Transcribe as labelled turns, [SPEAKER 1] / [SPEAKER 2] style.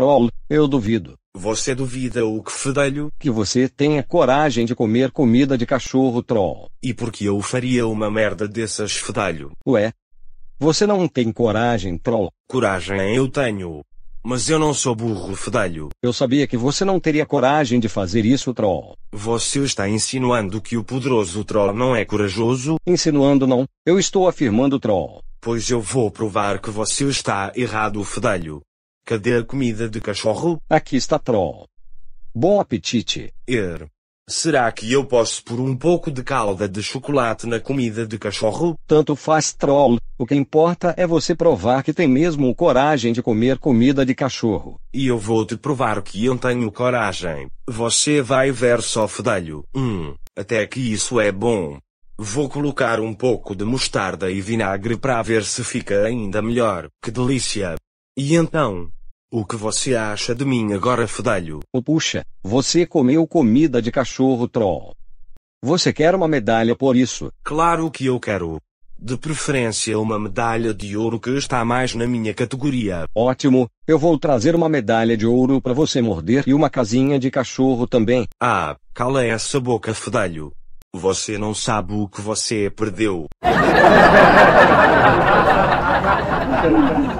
[SPEAKER 1] Troll, eu duvido. Você duvida o que fedelho? Que você tenha coragem de comer comida de cachorro troll. E por que eu faria uma merda dessas fedelho? Ué? Você não tem coragem troll. Coragem eu tenho. Mas eu não sou burro fedelho. Eu sabia que você não teria coragem de fazer isso troll. Você está insinuando que o poderoso troll não é corajoso? Insinuando não. Eu estou afirmando troll. Pois eu vou provar que você está errado fedelho. Cadê a comida de cachorro? Aqui está Troll. Bom apetite. Er. Será que eu posso pôr um pouco de calda de chocolate na comida de cachorro? Tanto faz, troll. O que importa é você provar que tem mesmo coragem de comer comida de cachorro. E eu vou te provar que eu tenho coragem. Você vai ver só fedelho. Hum, até que isso é bom. Vou colocar um pouco de mostarda e vinagre para ver se fica ainda melhor. Que delícia! E então, o que você acha de mim agora, fedelho? Oh, puxa, você comeu comida de cachorro troll. Você quer uma medalha por isso? Claro que eu quero. De preferência, uma medalha de ouro que está mais na minha categoria. Ótimo, eu vou trazer uma medalha de ouro para você morder e uma casinha de cachorro também. Ah, cala essa boca, fedelho. Você não sabe o que você perdeu.